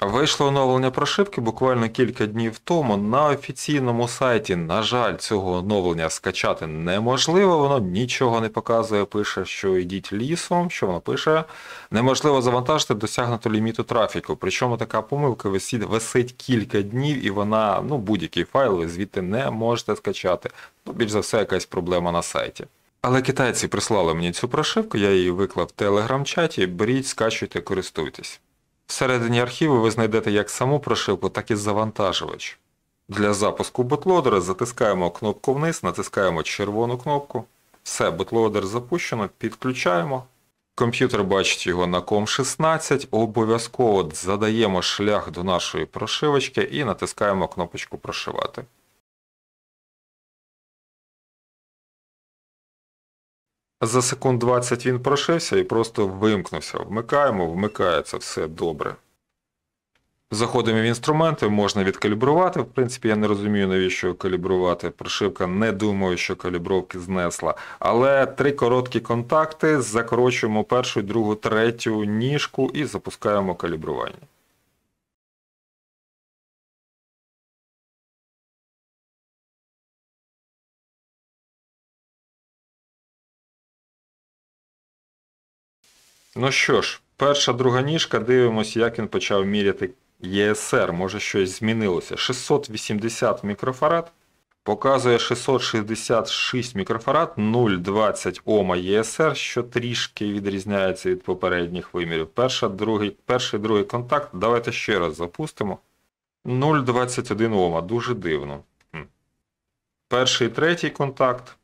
Вийшло оновлення прошивки буквально кілька днів тому. На офіційному сайті, на жаль, цього оновлення скачати неможливо, воно нічого не показує, пише, що йдіть лісом, що воно пише. Неможливо завантажити досягнуту ліміту трафіку. Причому така помилка висить, висить кілька днів і вона, ну, будь-який файл ви звідти не можете скачати. Ну, Більш за все, якась проблема на сайті. Але китайці прислали мені цю прошивку, я її виклав в телеграм-чаті. Беріть, скачуйте, користуйтесь. Всередині архіву ви знайдете як саму прошивку, так і завантажувач. Для запуску бутлодера затискаємо кнопку вниз, натискаємо червону кнопку. Все, бутлодер запущено, підключаємо. Комп'ютер бачить його на Com 16 обов'язково задаємо шлях до нашої прошивочки і натискаємо кнопочку Прошивати. За секунд 20 він прошився і просто вимкнувся. Вмикаємо, вмикається, все добре. Заходимо в інструменти, можна відкалібрувати. В принципі, я не розумію, навіщо калібрувати. Прошивка не думаю, що калібровки знесла. Але три короткі контакти, закорочуємо першу, другу, третю ніжку і запускаємо калібрування. Ну що ж, перша друга ніжка, дивимося, як він почав міряти ЄСР. Може щось змінилося. 680 мікрофарад. Показує 666 мікрофарад, 0,20 Ома ЄСР, що трішки відрізняється від попередніх вимірів. Перша, другий, Перший другий контакт. Давайте ще раз запустимо. 0,21 Ома, дуже дивно. Перший третій контакт.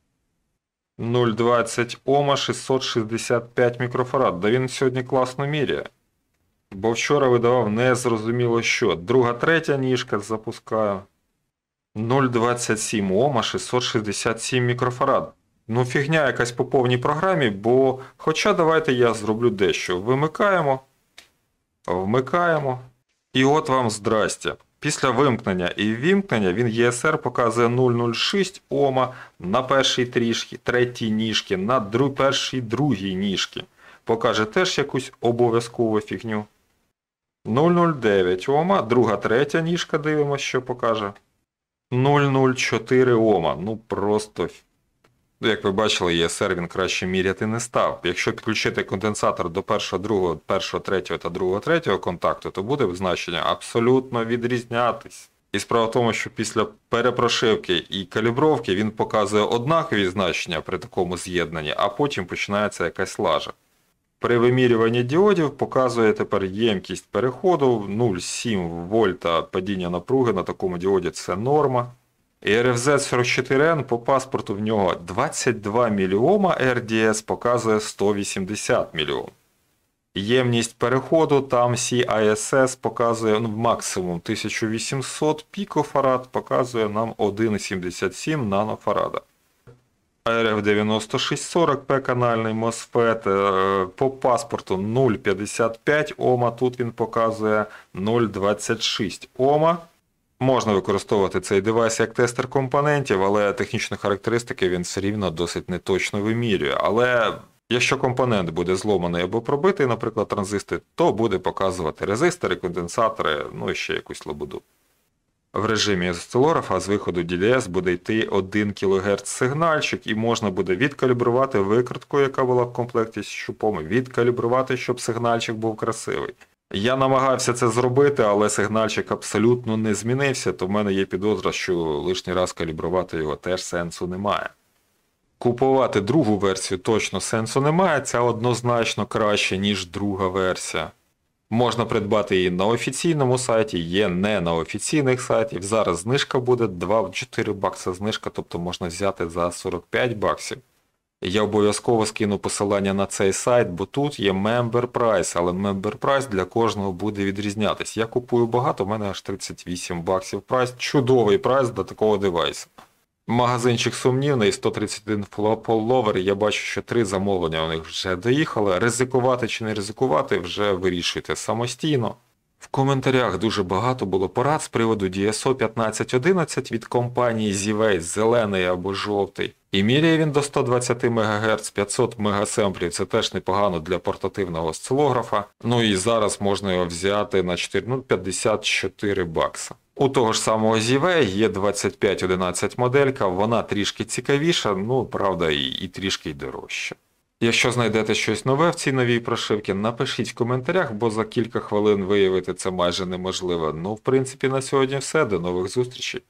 0,20 Ома 665 мікрофарад. Да він сьогодні класно міряє. Бо вчора видавав незрозуміло що. Друга третя ніжка запускаю. 0,27 Ома 667 мікрофарад. Ну, фігня якась по повній програмі, бо хоча давайте я зроблю дещо. Вимикаємо, вмикаємо. І от вам здрастя. Після вимкнення і вімкнення він ЄСР показує 0,06 Ома на першій трішки, третій ніжки, на дру, першій другій ніжки. Покаже теж якусь обов'язкову фігню. 0,09 Ома, друга третя ніжка дивимося, що покаже. 0,04 Ома. Ну просто Ну, як ви бачили, ЄСР він краще міряти не став. Якщо підключити конденсатор до першого, другого, першого, третього та другого, третього контакту, то буде значення абсолютно відрізнятись. І справа в тому, що після перепрошивки і калібровки він показує однакові значення при такому з'єднанні, а потім починається якась лажа. При вимірюванні діодів показує тепер ємкість переходу 0,7 вольта падіння напруги на такому діоді це норма. І РФЗ 44Н по паспорту в нього 22 мільйома, РДС показує 180 мільйом. Ємність переходу там CISS показує ну, максимум 1800 пікофарад, показує нам 1,77 нанофарада. РФ 9640 П-канальний MOSFET по паспорту 0,55 Ома. Тут він показує 0,26 Ома. Можна використовувати цей девайс як тестер компонентів, але технічні характеристики він все рівно досить неточно вимірює. Але якщо компонент буде зломаний або пробитий, наприклад, транзисти, то буде показувати резистори, конденсатори, ну і ще якусь лабуду. В режимі осцилографа з виходу DDS буде йти 1 кГц сигнальчик, і можна буде відкалібрувати викритку, яка була в комплекті з щупом, відкалібрувати, щоб сигнальчик був красивий. Я намагався це зробити, але сигнальчик абсолютно не змінився, то в мене є підозра, що лишній раз калібрувати його теж сенсу немає. Купувати другу версію точно сенсу немає, ця однозначно краще, ніж друга версія. Можна придбати її на офіційному сайті, є не на офіційних сайтів. Зараз знижка буде 2-4 бакси, знижка, тобто можна взяти за 45 баксів. Я обов'язково скину посилання на цей сайт, бо тут є member price, але member price для кожного буде відрізнятись. Я купую багато, у мене аж 38 баксів прайс. Чудовий прайс для такого девайсу. Магазинчик сумнівний, 131 половер, я бачу, що три замовлення у них вже доїхали. Ризикувати чи не ризикувати, вже вирішуйте самостійно. В коментарях дуже багато було порад з приводу DSO 1511 від компанії Zivate, зелений або жовтий. І міряє він до 120 МГц, 500 мегасемплів. Це теж непогано для портативного осцилографа. Ну і зараз можна його взяти на 4, ну, 54 бакса. У того ж самого ZV є 2511 моделька, вона трішки цікавіша, ну правда, і, і трішки й дорожча. Якщо знайдете щось нове в цій новій прошивці, напишіть в коментарях, бо за кілька хвилин виявити це майже неможливо. Ну, в принципі, на сьогодні все. До нових зустрічей.